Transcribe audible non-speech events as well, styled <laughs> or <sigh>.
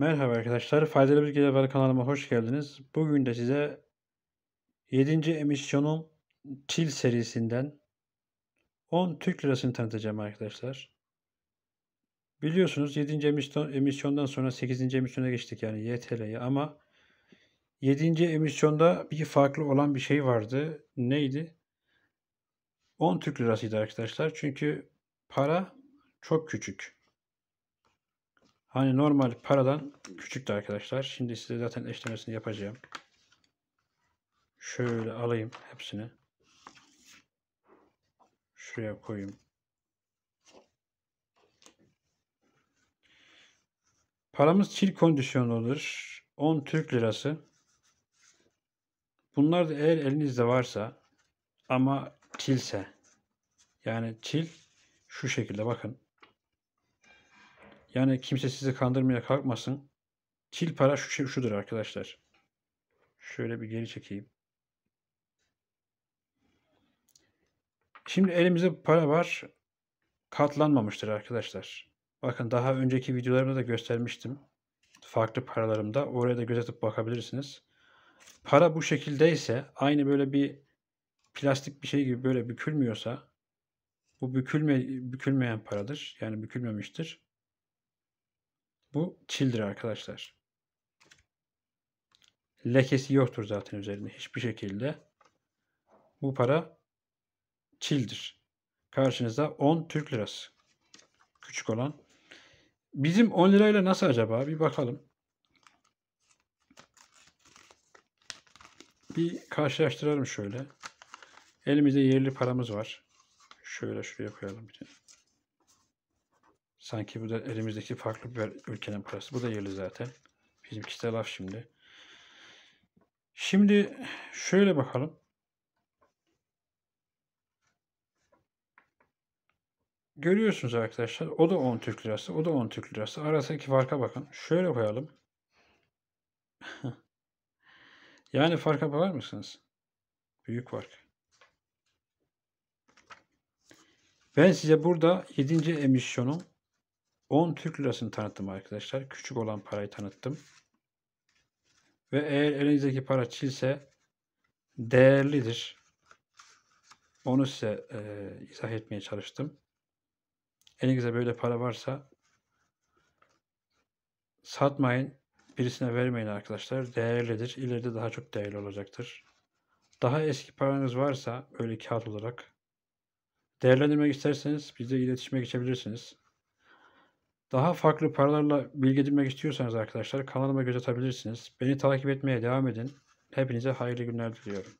Merhaba arkadaşlar. Faydalı Bilgiler Ver kanalıma hoş geldiniz. Bugün de size 7. emisyonun TİL serisinden 10 Türk Lirasını tanıtacağım arkadaşlar. Biliyorsunuz 7. emisyon, emisyondan sonra 8. emisyona geçtik yani YTL'ye ama 7. emisyonda bir farklı olan bir şey vardı. Neydi? 10 Türk Lirasıydı arkadaşlar. Çünkü para çok küçük. Hani normal paradan küçüktü arkadaşlar. Şimdi size zaten eşlemesini yapacağım. Şöyle alayım hepsini. Şuraya koyayım. Paramız çil kondisyonu 10 Türk lirası. Bunlar da eğer elinizde varsa ama çilse yani çil şu şekilde bakın. Yani kimse sizi kandırmaya kalkmasın. Çil para şu şey şudur arkadaşlar. Şöyle bir geri çekeyim. Şimdi elimizde para var. Katlanmamıştır arkadaşlar. Bakın daha önceki videolarımda da göstermiştim. Farklı paralarımda. Oraya da göz atıp bakabilirsiniz. Para bu şekildeyse aynı böyle bir plastik bir şey gibi böyle bükülmüyorsa bu bükülme, bükülmeyen paradır. Yani bükülmemiştir. Bu çildir arkadaşlar. Lekesi yoktur zaten üzerinde hiçbir şekilde. Bu para çildir. Karşınızda 10 Türk lirası. Küçük olan. Bizim 10 lirayla nasıl acaba? Bir bakalım. Bir karşılaştıralım şöyle. Elimizde yerli paramız var. Şöyle şuraya koyalım bir tane. Sanki bu da elimizdeki farklı bir ülkenin parası. Bu da yerli zaten. Bizimkisi de laf şimdi. Şimdi şöyle bakalım. Görüyorsunuz arkadaşlar. O da 10 Türk Lirası. O da 10 Türk Lirası. Arasındaki farka bakın. Şöyle koyalım. <laughs> yani farka bakar mısınız? Büyük fark. Ben size burada 7. emisyonun 10 Türk lirasını tanıttım arkadaşlar. Küçük olan parayı tanıttım. Ve eğer elinizdeki para çilse değerlidir. Onu size e, izah etmeye çalıştım. Elinizde böyle para varsa satmayın. Birisine vermeyin arkadaşlar. Değerlidir. İleride daha çok değerli olacaktır. Daha eski paranız varsa böyle kağıt olarak değerlendirmek isterseniz bize iletişime geçebilirsiniz. Daha farklı paralarla bilgi edinmek istiyorsanız arkadaşlar kanalıma göz atabilirsiniz. Beni takip etmeye devam edin. Hepinize hayırlı günler diliyorum.